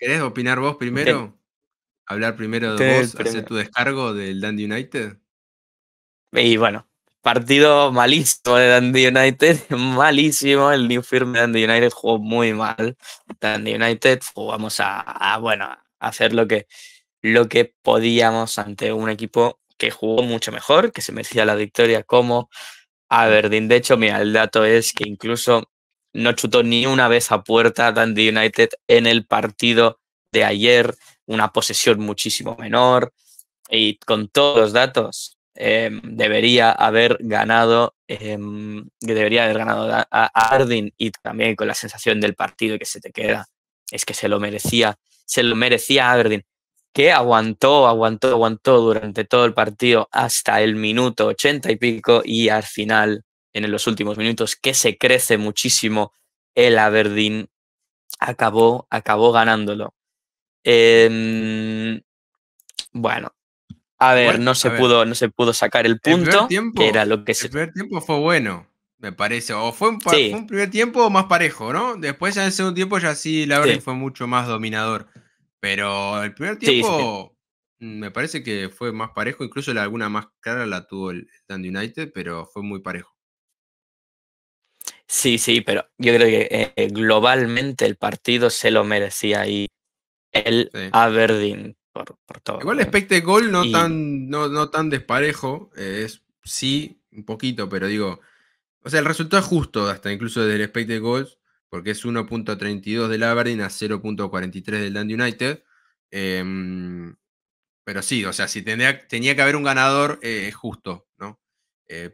¿Querés opinar vos primero? ¿Hablar primero de vos? ¿Hacer tu descargo del Dandy United? Y bueno, partido malísimo de Dandy United, malísimo. El New Firm de Dandy United jugó muy mal. Dandy United jugamos pues a, bueno, hacer lo que, lo que podíamos ante un equipo que jugó mucho mejor, que se merecía la victoria como mm. Aberdeen. De hecho, mira, el dato es que incluso no chutó ni una vez a puerta a United en el partido de ayer, una posesión muchísimo menor y con todos los datos em, debería haber ganado em, debería haber ganado a, y también con la sensación del partido que se te queda es que se lo merecía se lo merecía Aberdeen que aguantó, aguantó, aguantó durante todo el partido hasta el minuto ochenta y pico y al final en los últimos minutos, que se crece muchísimo el Aberdeen, acabó, acabó ganándolo. Em, bueno, a ver, no, se pudo, no se pudo sacar el punto, el era lo que primer tiempo fue bueno, me parece, o fue un, primer tiempo más parejo, ¿no? Después en el segundo tiempo ya sí, el Aberdeen fue mucho más dominador, pero el primer tiempo... Mm, me parece que fue más parejo, incluso la, alguna más clara la tuvo el Stand United, pero fue muy parejo. Sí, sí, pero yo creo que eh, eh, globalmente el partido se lo merecía ahí el Aberdeen por, todo. Igual el aspecto gol no, tan, no, no, tan desparejo, es sí, un poquito, pero digo, o sea, el resultado es justo hasta incluso desde el aspecto goals, porque es 1.32 del Aberdeen a 0.43 del Land United. Em, pero sí, o sea, si tenía, tenía que haber un ganador, eh, es justo, ¿no?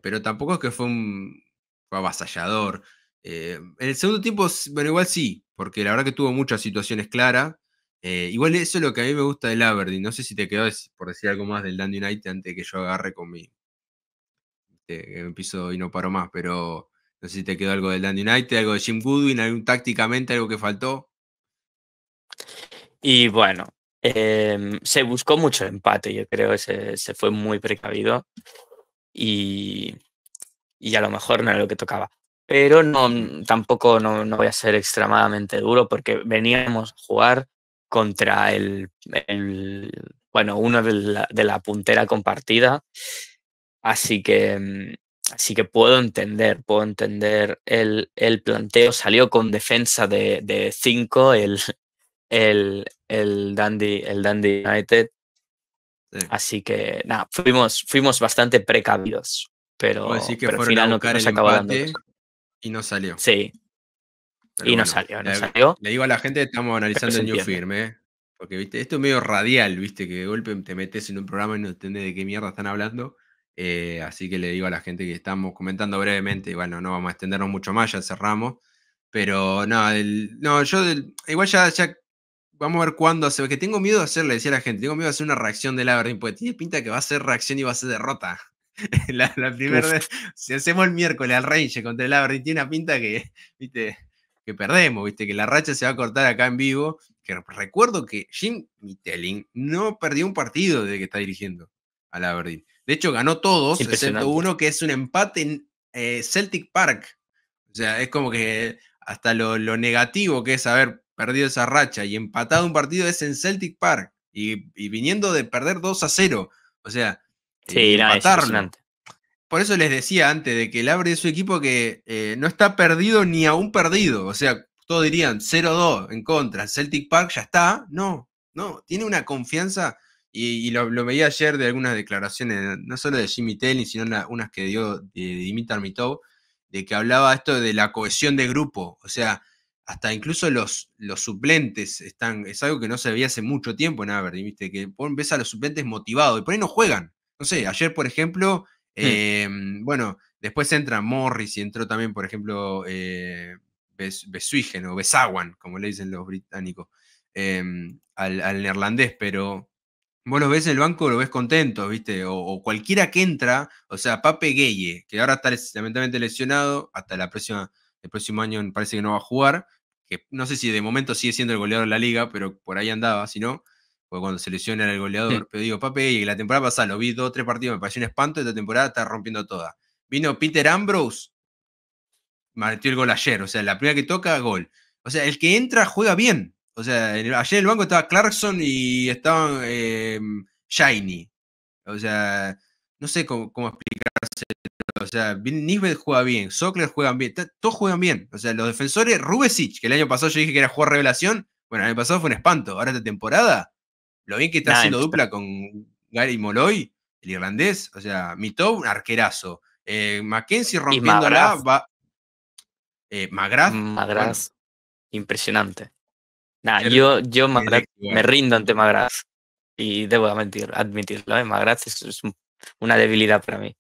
pero tampoco es que fue un, fue avasallador. Eh, en el segundo tiempo, bueno, igual sí, porque la verdad que tuvo muchas situaciones claras. Eh, igual eso es lo que a mí me gusta del Aberdeen. No sé si te quedó por decir algo más del Dundee United antes de que yo agarre con mi. me este, empiezo y no paro más, pero no sé si te quedó algo del Dundee United, algo de Jim Goodwin, algún tácticamente, algo que faltó. Y bueno, em, se buscó mucho empate, yo creo, que se fue muy precavido. Y y a lo mejor no era lo que tocaba. Pero no, mm, tampoco no, voy a ser extremadamente duro porque veníamos a jugar contra el, bueno, uno de la, puntera compartida. Así que, mm, así que puedo entender, puedo entender el, planteo. Salió con defensa de 5 el, el, Dandy, el United. Así que nada, fuimos, fuimos bastante precavidos. Pero, que al final no, Y no salió. Sí. y no salió, no le, salió. Le digo a la gente, que estamos analizando el New Firm, ¿eh? Porque, viste, esto es medio radial, viste, que de golpe te metes en un programa y no entiendes de qué mierda están hablando. Eh, así que le digo a la gente que estamos comentando brevemente, y bueno, no vamos a extendernos mucho más, ya cerramos. Pero no, no yo igual ya, ya, vamos a ver cuándo hace, que tengo miedo de hacer, le decía a la gente, tengo miedo de hacer una reacción la verdad, porque tiene pinta que va a ser reacción y va a ser derrota. la, primera si hacemos el miércoles al range contra el Aberdeen, tiene una pinta que, viste, que perdemos, viste, que la racha se va a cortar acá en vivo. Que recuerdo que Jim Mitelling no perdió un partido desde que está dirigiendo al Aberdeen. De hecho, ganó todos, excepto uno que es un empate en eh, Celtic Park. O sea, es como que hasta lo, negativo que es haber perdido esa racha y empatado un partido es en Celtic Park. Y, y viniendo de perder 2 a 0. O sea, sí, por eso les decía antes de que el Abre es un equipo que eh, no está perdido ni aún perdido. O sea, todos dirían 0-2 en contra, Celtic Park ya está. No, no, tiene una confianza. Y, lo, veía ayer de algunas declaraciones, no solo de Jimmy Telly sino unas que dio de Dimitar Mitov, de que hablaba esto de la cohesión de grupo. O sea, hasta incluso los, los suplentes están. Es algo que no se veía hace mucho tiempo en Aberdeen, ¿viste? Que ves a los suplentes motivados y por ahí no juegan no sé, ayer, por ejemplo, mm. em, bueno, después entra Morris y entró también, por ejemplo, eh, Besuigen o Besawan, como le dicen los británicos, em, al, neerlandés, pero vos lo ves en el banco, lo ves contento, ¿viste? O, cualquiera que entra, o sea, Pape Gueye, que ahora está lamentablemente lesionado, hasta la el próximo año parece que no va a jugar, que no sé si de momento sigue siendo el goleador de la liga, pero por ahí andaba, si no cuando se lesiona el goleador, pero digo, Pape y la temporada pasada lo vi dos o tres partidos, me pareció un espanto, esta temporada está rompiendo toda. Vino Peter Ambrose, martió el gol ayer, o sea, la primera que toca, gol. O sea, el que entra juega bien. O sea, ayer en el banco estaba Clarkson y estaba em, Shiny. O sea, no sé cómo, cómo explicarse. O sea, Nisbet juega bien, Sokler juega bien, todos juegan bien. O sea, los defensores, Rubesic, que el año pasado yo dije que era jugar revelación, bueno, el año pasado fue un espanto. Ahora esta temporada lo bien que está haciendo dupla con Gary Molloy, el irlandés. O sea, Mito, un arquerazo. Eh, Mackenzie rompiéndola. Va, eh, mm, Impresionante. nada yo, yo me rindo ante Magrath. Y debo admitir, admitirlo. ¿eh? Magrath es, una debilidad para mí.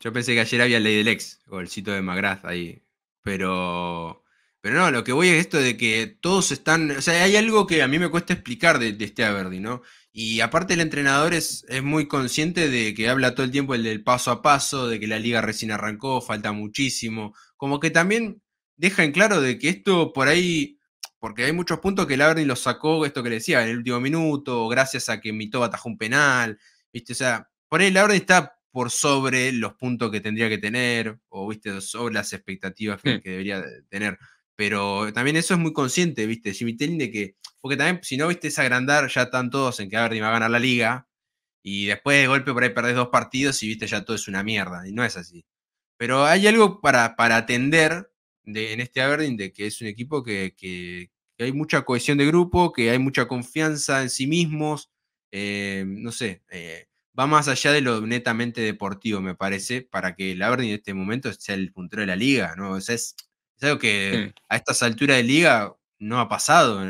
Yo pensé que ayer había ley del ex, golcito de Magrath ahí. Pero pero no, lo que voy es esto de que todos están. O sea, hay algo que a mí me cuesta explicar de, este Aberdeen, ¿no? Y aparte, el entrenador es, es, muy consciente de que habla todo el tiempo el del paso a paso, de que la liga recién arrancó, falta muchísimo. Como que también deja en claro de que esto por ahí. Porque hay muchos puntos que el Aberdeen los sacó, esto que le decía, en el último minuto, gracias a que Mitó atajó un penal. ¿Viste? O sea, por ahí el Aberdeen está por sobre los puntos que tendría que tener, o viste, sobre las expectativas que hmm. debería tener. Pero también eso es muy consciente, ¿viste? Jimmy de que. Porque también, si no, ¿viste? Es agrandar, ya están todos en que Aberdeen va a ganar la liga. Y después de golpe por ahí perdés dos partidos y, ¿viste? Ya todo es una mierda. Y no es así. Pero hay algo para, para atender en este Aberdeen de que es un equipo que, hay mucha cohesión de grupo, que hay mucha confianza en sí mismos. Eh, no sé. Eh, va más allá de lo netamente deportivo, me parece, para que el Aberdeen en este momento sea el puntero de la liga, ¿no? O es, es algo que a estas alturas de liga no ha pasado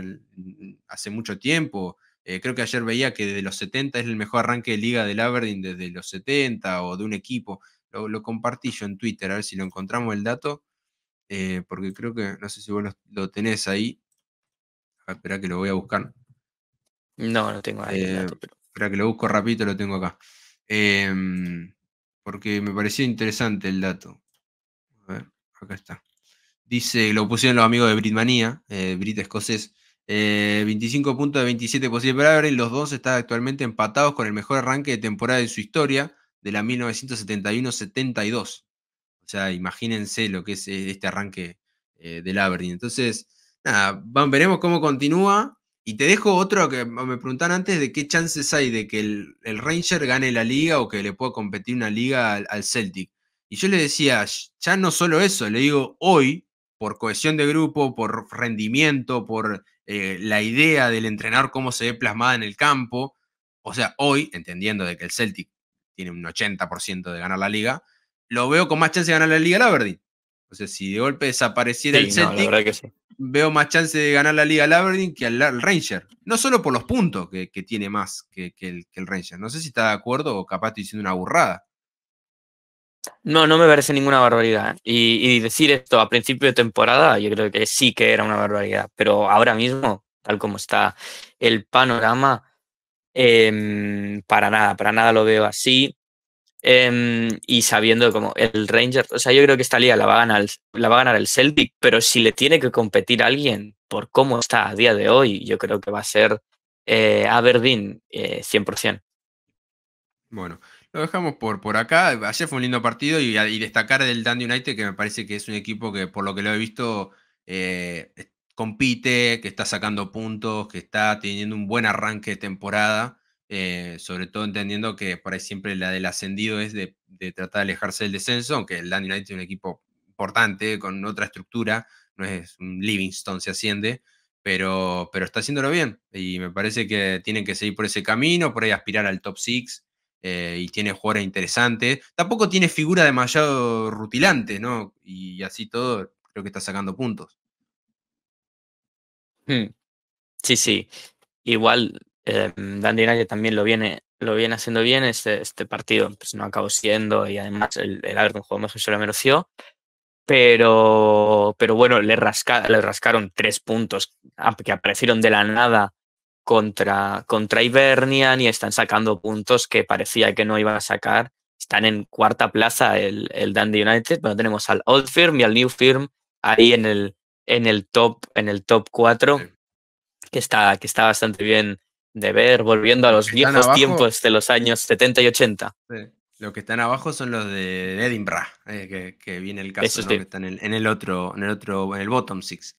hace mucho tiempo. Eh, creo que ayer veía que desde los 70 es el mejor arranque de liga del Aberdeen desde los 70 o de un equipo. Lo, compartí yo en Twitter, a ver si lo encontramos el dato, eh, porque creo que, no sé si vos lo, tenés ahí. Espera que lo voy a buscar. No, no tengo ahí. Eh, pero... Espera que lo busco rapidito, lo tengo acá. Em, porque me pareció interesante el dato. A ver, acá está. Dice, lo pusieron los amigos de Britmanía, eh, Brit escocés. 25 eh, puntos de 27 posibles para Los dos están actualmente empatados con el mejor arranque de temporada de su historia, de la 1971-72. O sea, imagínense lo que es eh, este arranque del Aberdeen. Entonces, nada, van, veremos cómo continúa. Y te dejo otro que me preguntaron antes de qué chances hay de que el, Ranger gane la liga o que le pueda competir una liga al, al Celtic. Y yo le decía, ya no solo eso, le digo, hoy por cohesión de grupo, por rendimiento, por eh, la idea del entrenador, cómo se ve plasmada en el campo. O sea, hoy, entendiendo de que el Celtic tiene un 80% de ganar la liga, lo veo con más chance de ganar la liga Aberdeen. O sea, si de golpe desapareciera el Celtic, veo más chance de ganar la liga al Aberdeen que al, Ranger. No solo por los puntos que, tiene más que, el, que, el, Ranger. No sé si está de acuerdo o capaz estoy diciendo una burrada. No, no me parece ninguna barbaridad. Y, decir esto a principio de temporada, yo creo que sí que era una barbaridad. Pero ahora mismo, tal como está el panorama, em, para nada, para nada lo veo así. Em, y sabiendo como el Ranger o sea, yo creo que esta liga la va, a ganar, la el Celtic, pero si le tiene que competir alguien por cómo está a día de hoy, yo creo que va a ser eh, Aberdeen 100%. Eh, bueno, lo dejamos por, por acá. Ayer fue un lindo partido y, destacar el Dandy United, que me parece que es un equipo que, por lo que lo he visto, eh, compite, que está sacando puntos, que está teniendo un buen arranque de temporada. Eh, sobre todo entendiendo que por ahí siempre la del ascendido es de, tratar de alejarse del descenso, aunque el Dandy United es un equipo importante, con otra estructura, no es un Livingston se asciende, pero, pero está haciéndolo bien y me parece que tienen que seguir por ese camino, por ahí aspirar al top 6 eh, y tiene jugadores interesantes. Tampoco tiene figura demasiado rutilante, ¿no? Y así todo, creo que está sacando puntos. Hmm. Sí, sí. Igual eh, Dandy Naya también lo viene, lo viene haciendo bien este, este partido. Pues no acabó siendo y además el, el un jugó mejor, se lo mereció. Pero, pero bueno, le, le rascaron tres puntos ah, que aparecieron de la nada contra, contra Hibernian y están sacando puntos que parecía que no iba a sacar. Están en cuarta plaza el, el Dundee United, pero tenemos al Old Firm y al New Firm ahí en el, en el top, en el top 4, que está, que está bastante bien de ver, volviendo a los viejos tiempos de los años 70 y 80. Lo que están abajo son los de Edinburgh, eh, que, viene el caso, están en, en, el otro, en el otro, en el bottom six.